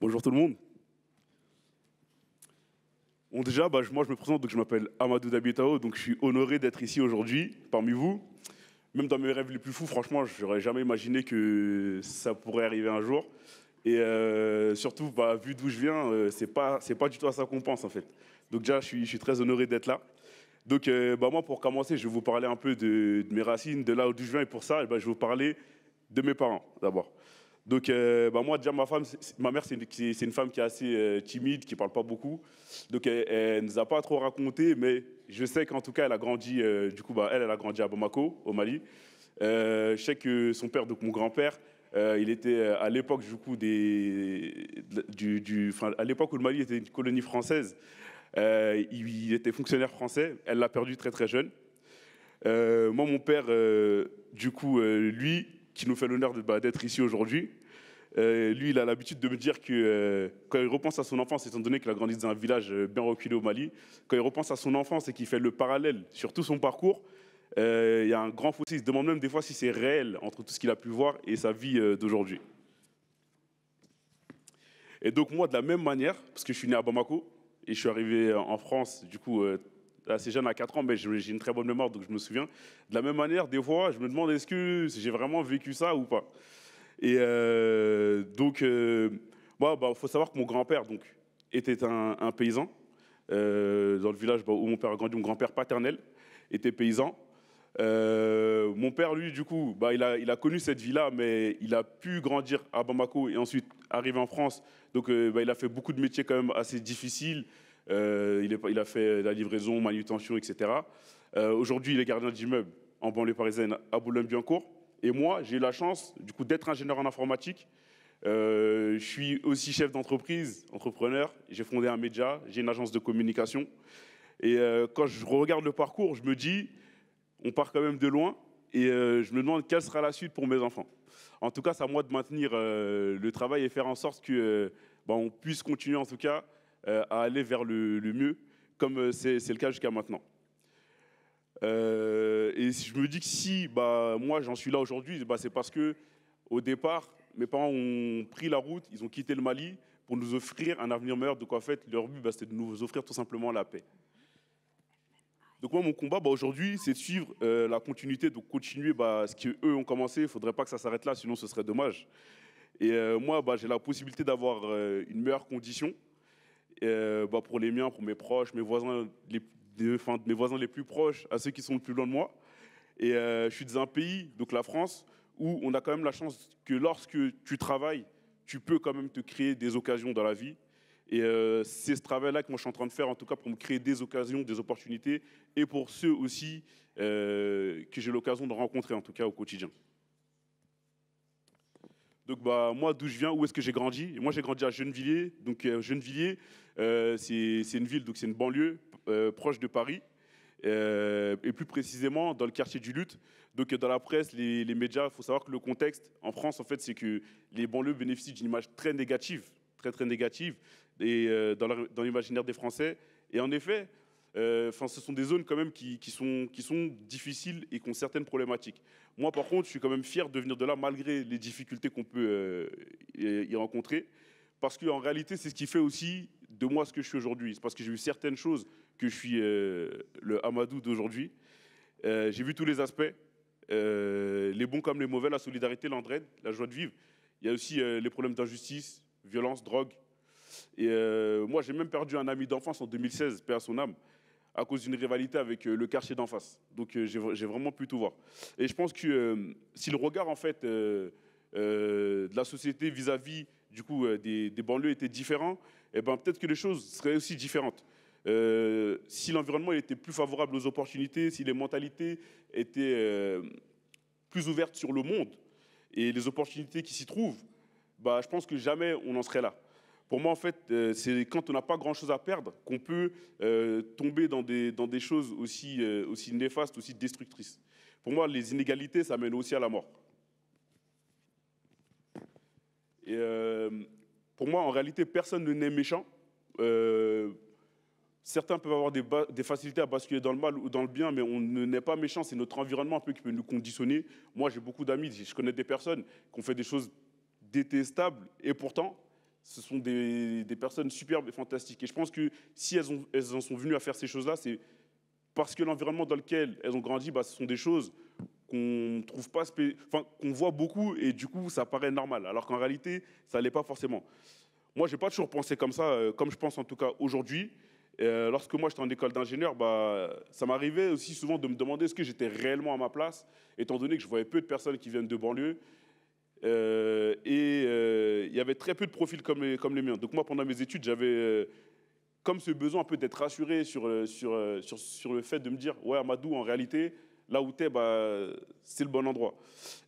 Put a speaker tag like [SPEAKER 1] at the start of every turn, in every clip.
[SPEAKER 1] Bonjour tout le monde. Bon, déjà, bah, moi je me présente, donc je m'appelle Amadou Dabitao, donc je suis honoré d'être ici aujourd'hui parmi vous. Même dans mes rêves les plus fous, franchement, je n'aurais jamais imaginé que ça pourrait arriver un jour. Et euh, surtout, bah, vu d'où je viens, euh, c'est pas du tout à ça qu'on pense en fait. Donc déjà, je suis, très honoré d'être là. Donc euh, bah, moi, pour commencer, je vais vous parler un peu de, mes racines, de là où je viens, et pour ça, eh ben, je vais vous parler de mes parents d'abord. Donc, euh, bah moi, déjà, ma femme, ma mère, c'est une, femme qui est assez euh, timide, qui ne parle pas beaucoup. Donc, elle ne nous a pas trop raconté, mais je sais qu'en tout cas, elle a grandi, euh, du coup, bah, elle, elle a grandi à Bamako, au Mali. je sais que son père, donc mon grand-père, il était à l'époque, du coup, du, à l'époque où le Mali était une colonie française, il, était fonctionnaire français. Elle l'a perdu très, très jeune. moi, mon père, du coup, lui, qui nous fait l'honneur bah, d'être ici aujourd'hui. Euh, lui, il a l'habitude de me dire que euh, quand il repense à son enfance, étant donné qu'il a grandi dans un village euh, bien reculé au Mali, quand il repense à son enfance et qu'il fait le parallèle sur tout son parcours, il y a un grand fossé. Il se demande même des fois si c'est réel entre tout ce qu'il a pu voir et sa vie d'aujourd'hui. Et donc moi, de la même manière, parce que je suis né à Bamako et je suis arrivé en France, du coup, assez jeune, à 4 ans, mais j'ai une très bonne mémoire, donc je me souviens. De la même manière, des fois, je me demande est-ce que j'ai vraiment vécu ça ou pas. Et euh, donc, euh, bah, faut savoir que mon grand-père donc était un, paysan euh, dans le village bah, où mon père a grandi. Mon grand-père paternel était paysan. mon père, lui, du coup, bah, il, a, il a connu cette vie-là, mais il a pu grandir à Bamako et ensuite arriver en France. Donc, bah, il a fait beaucoup de métiers quand même assez difficiles. Euh, il, a fait euh, la livraison, manutention, etc. Euh, aujourd'hui, il est gardien d'immeuble en banlieue parisienne à Boulogne-Biancourt. Et moi, j'ai la chance du coup d'être ingénieur en informatique. je suis aussi chef d'entreprise, entrepreneur. J'ai fondé un média, j'ai une agence de communication. Et quand je regarde le parcours, je me dis, on part quand même de loin. Et je me demande quelle sera la suite pour mes enfants. En tout cas, c'est à moi de maintenir le travail et faire en sorte que ben, on puisse continuer, en tout cas, euh, à aller vers le, mieux, comme euh, c'est le cas jusqu'à maintenant. Euh, et je me dis que si bah, moi j'en suis là aujourd'hui, bah, c'est parce que au départ, mes parents ont pris la route, ils ont quitté le Mali pour nous offrir un avenir meilleur. Donc en fait, leur but, bah, c'était de nous offrir tout simplement la paix. Donc moi, mon combat bah, aujourd'hui, c'est de suivre euh, la continuité, de continuer ce qu'eux ont commencé. Il ne faudrait pas que ça s'arrête là, sinon ce serait dommage. Et moi, j'ai la possibilité d'avoir une meilleure condition euh, bah, pour les miens, pour mes proches, mes voisins, les, mes voisins les plus proches, à ceux qui sont le plus loin de moi. Et euh, je suis dans un pays, donc la France, où on a quand même la chance que lorsque tu travailles, tu peux quand même te créer des occasions dans la vie. Et euh, c'est ce travail-là que moi je suis en train de faire, en tout cas pour me créer des occasions, des opportunités, et pour ceux aussi que j'ai l'occasion de rencontrer, en tout cas au quotidien. Donc bah, moi, d'où je viens, où est-ce que j'ai grandi Moi, j'ai grandi à Gennevilliers. Donc euh, Gennevilliers, euh, c'est une ville, donc c'est une banlieue euh, proche de Paris. Euh, et plus précisément dans le quartier du Lutte. Donc dans la presse, les, médias, il faut savoir que le contexte en France, en fait, c'est que les banlieues bénéficient d'une image très négative, très très négative, et dans l'imaginaire des Français. Et en effet, euh, ce sont des zones quand même qui, sont, qui sont difficiles et qui ont certaines problématiques. Moi, par contre, je suis quand même fier de venir de là, malgré les difficultés qu'on peut y rencontrer, parce qu'en réalité, c'est ce qui fait aussi de moi ce que je suis aujourd'hui. C'est parce que j'ai vu certaines choses que je suis euh, le Hamadou d'aujourd'hui. Euh, j'ai vu tous les aspects, euh, les bons comme les mauvais, la solidarité, l'entraide, la joie de vivre. Il y a aussi les problèmes d'injustice, violence, drogue. Et moi, j'ai même perdu un ami d'enfance en 2016, père à son âme, à cause d'une rivalité avec le quartier d'en face. Donc, j'ai vraiment pu tout voir. Et je pense que si le regard, en fait, de la société vis-à-vis vis à vis du coup, euh, des, banlieues étaient différents, Et eh ben, peut-être que les choses seraient aussi différentes. Euh, si l'environnement était plus favorable aux opportunités, si les mentalités étaient euh, plus ouvertes sur le monde et les opportunités qui s'y trouvent, bah, je pense que jamais on n'en serait là. Pour moi, en fait, c'est quand on n'a pas grand-chose à perdre qu'on peut tomber dans des, dans des choses aussi, aussi néfastes, aussi destructrices. Pour moi, les inégalités, ça mène aussi à la mort. Et euh, pour moi, en réalité, personne ne n'est méchant. Euh, certains peuvent avoir des, facilités à basculer dans le mal ou dans le bien, mais on n'est pas méchant. C'est notre environnement un peu qui peut nous conditionner. Moi, j'ai beaucoup d'amis, je connais des personnes qui ont fait des choses détestables, et pourtant, ce sont des, personnes superbes et fantastiques. Et je pense que si elles, elles en sont venues à faire ces choses-là, c'est parce que l'environnement dans lequel elles ont grandi, bah, ce sont des choses qu'on trouve pas, enfin, qu'on voit beaucoup et du coup ça paraît normal, alors qu'en réalité ça l'est pas forcément. Moi, j'ai pas toujours pensé comme ça, euh, comme je pense en tout cas aujourd'hui. Euh, lorsque moi j'étais en école d'ingénieur, bah, ça m'arrivait aussi souvent de me demander est-ce que j'étais réellement à ma place, étant donné que je voyais peu de personnes qui viennent de banlieue. Euh, et il y avait très peu de profils comme les, comme les miens. Donc moi, pendant mes études, j'avais comme ce besoin un peu d'être rassuré sur, sur, sur, sur, le fait de me dire, ouais, Amadou, en réalité, là où t'es, bah, c'est le bon endroit.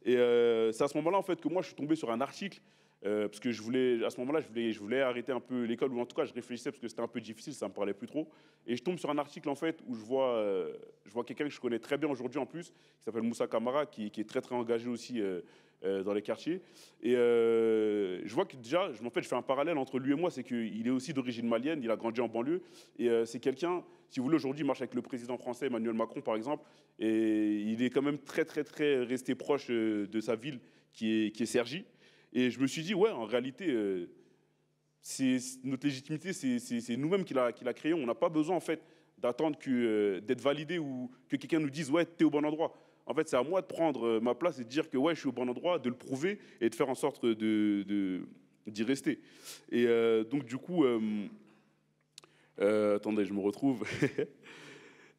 [SPEAKER 1] Et euh, c'est à ce moment-là, en fait, que moi, je suis tombé sur un article, euh, parce que je voulais, à ce moment-là, je voulais, je voulais arrêter un peu l'école, ou en tout cas, je réfléchissais parce que c'était un peu difficile, ça me parlait plus trop. Et je tombe sur un article, en fait, où je vois, euh, je vois quelqu'un que je connais très bien aujourd'hui, en plus, qui s'appelle Moussa Kamara, qui, est très, très engagé aussi dans les quartiers. Et je vois que déjà, en fait, je fais un parallèle entre lui et moi, c'est qu'il est aussi d'origine malienne, il a grandi en banlieue, et c'est quelqu'un si vous voulez, aujourd'hui, il marche avec le président français Emmanuel Macron, par exemple, et il est quand même très, très, très resté proche euh, de sa ville, qui est, qui est Sergi. Et je me suis dit, ouais, en réalité, euh, notre légitimité, c'est, nous-mêmes qui la, qui la créons. On n'a pas besoin, en fait, d'attendre que, euh, d'être validé ou que quelqu'un nous dise, ouais, t'es au bon endroit. En fait, c'est à moi de prendre ma place et de dire que, ouais, je suis au bon endroit, de le prouver et de faire en sorte de, d'y rester. Et donc, du coup, euh, attendez, je me retrouve.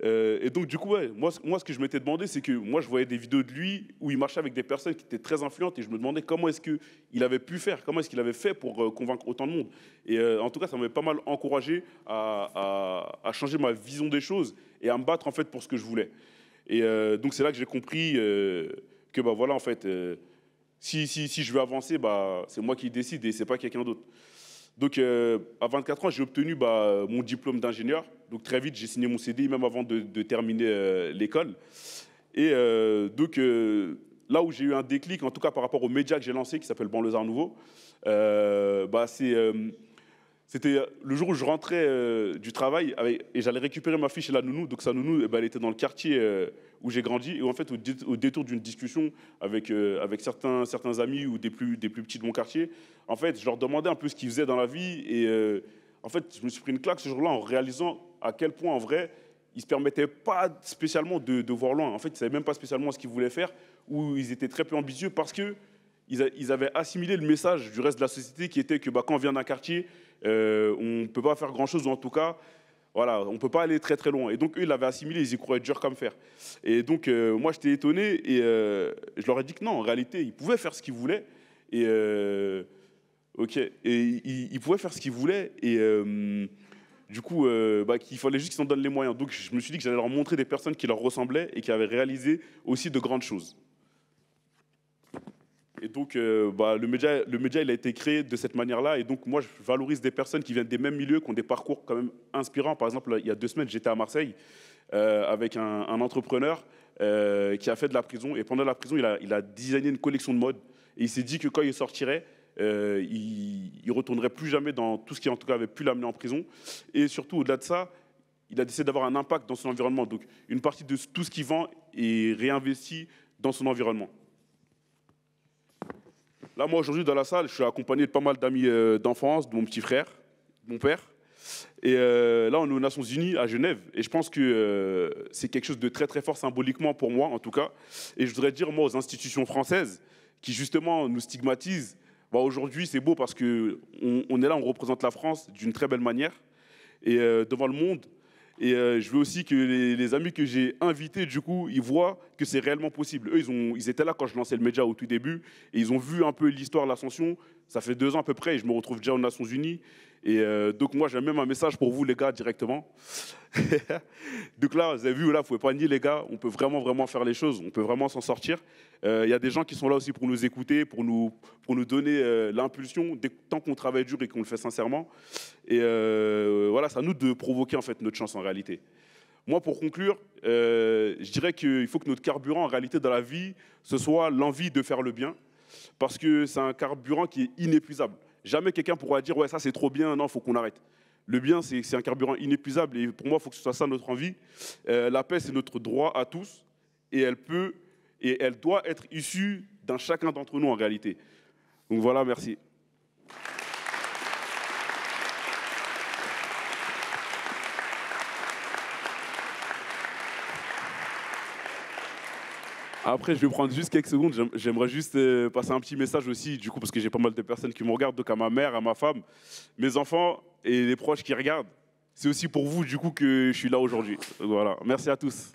[SPEAKER 1] Euh, et donc, du coup, moi, ce que je m'étais demandé, c'est que moi, je voyais des vidéos de lui où il marchait avec des personnes qui étaient très influentes et je me demandais comment est-ce qu'il avait pu faire, comment est-ce qu'il avait fait pour euh, convaincre autant de monde. Et en tout cas, ça m'avait pas mal encouragé à, changer ma vision des choses et à me battre, en fait, pour ce que je voulais. Et donc, c'est là que j'ai compris que, bah voilà, en fait, si, si, je veux avancer, bah, c'est moi qui décide et c'est pas quelqu'un d'autre. Donc, euh, à 24 ans, j'ai obtenu bah, euh, mon diplôme d'ingénieur. Donc, très vite, j'ai signé mon CDI, même avant de, terminer euh, l'école. Et donc, là où j'ai eu un déclic, en tout cas par rapport au média que j'ai lancé, qui s'appelle Banlieusard Nouveau, bah, c'est c'était euh, le jour où je rentrais euh, du travail et j'allais récupérer ma fiche chez la nounou. Donc sa nounou, eh ben, elle était dans le quartier euh, où j'ai grandi. Et en fait, au, détour d'une discussion avec, certains, amis ou des plus, petits de mon quartier, en fait, je leur demandais un peu ce qu'ils faisaient dans la vie. Et en fait, je me suis pris une claque ce jour-là en réalisant à quel point, en vrai, ils ne se permettaient pas spécialement de, voir loin. En fait, ils ne savaient même pas spécialement ce qu'ils voulaient faire ou ils étaient très peu ambitieux parce qu'ils avaient assimilé le message du reste de la société qui était que bah, quand on vient d'un quartier, euh, on ne peut pas faire grand-chose, ou en tout cas, on ne peut pas aller très très loin. Et donc, eux, ils l'avaient assimilé, ils y croyaient dur comme fer. Et donc, euh, moi, j'étais étonné et euh, je leur ai dit que non, en réalité, ils pouvaient faire ce qu'ils voulaient. Et, ok, et ils, pouvaient faire ce qu'ils voulaient. Et du coup, il bah, qu'il fallait juste qu'ils s'en donnent les moyens. Donc je me suis dit que j'allais leur montrer des personnes qui leur ressemblaient et qui avaient réalisé aussi de grandes choses. Et donc, euh, bah, le, média, il a été créé de cette manière-là. Et donc, moi, je valorise des personnes qui viennent des mêmes milieux, qui ont des parcours quand même inspirants. Par exemple, il y a deux semaines, j'étais à Marseille euh, avec un, entrepreneur euh, qui a fait de la prison. Et pendant la prison, il a, il designé une collection de mode. Et il s'est dit que quand il sortirait, il ne retournerait plus jamais dans tout ce qui, en tout cas, avait pu l'amener en prison. Et surtout, au-delà de ça, il a décidé d'avoir un impact dans son environnement. Donc, une partie de tout ce qu'il vend est réinvesti dans son environnement. Là, moi, aujourd'hui, dans la salle, je suis accompagné de pas mal d'amis euh, d'enfance, de mon petit frère, de mon père. Et euh, là, on est aux Nations Unies à Genève. Et je pense que euh, c'est quelque chose de très, très fort symboliquement pour moi, en tout cas. Et je voudrais dire, moi, aux institutions françaises qui, justement, nous stigmatisent, bah, aujourd'hui, c'est beau parce qu'on on est là, on représente la France d'une très belle manière. Et devant le monde, et euh, je veux aussi que les, amis que j'ai invités, du coup, ils voient que c'est réellement possible. Eux, ils, ont, ils étaient là quand je lançais le média au tout début, et ils ont vu un peu l'histoire de l'ascension. Ça fait deux ans à peu près, et je me retrouve déjà aux Nations Unies. Et euh, donc, moi, j'ai même un message pour vous, les gars, directement. donc là, vous avez vu, là, vous pouvez pas nier, les gars, on peut vraiment, vraiment faire les choses, on peut vraiment s'en sortir. Euh, il y a des gens qui sont là aussi pour nous écouter, pour nous, pour nous donner euh, l'impulsion, tant qu'on travaille dur et qu'on le fait sincèrement. Et voilà, c'est à nous de provoquer, en fait, notre chance en réalité. Moi, pour conclure, je dirais qu'il faut que notre carburant, en réalité, dans la vie, ce soit l'envie de faire le bien, parce que c'est un carburant qui est inépuisable. Jamais quelqu'un pourra dire, ouais, ça c'est trop bien, non, faut qu'on arrête. Le bien, c'est un carburant inépuisable et pour moi, il faut que ce soit ça notre envie. Euh, la paix, c'est notre droit à tous et elle peut et elle doit être issue d'un chacun d'entre nous en réalité. Donc voilà, merci. Après, je vais prendre juste quelques secondes. J'aimerais juste euh, passer un petit message aussi, du coup, parce que j'ai pas mal de personnes qui me regardent, donc à ma mère, à ma femme, mes enfants et les proches qui regardent. C'est aussi pour vous, du coup, que je suis là aujourd'hui. Voilà. Merci à tous.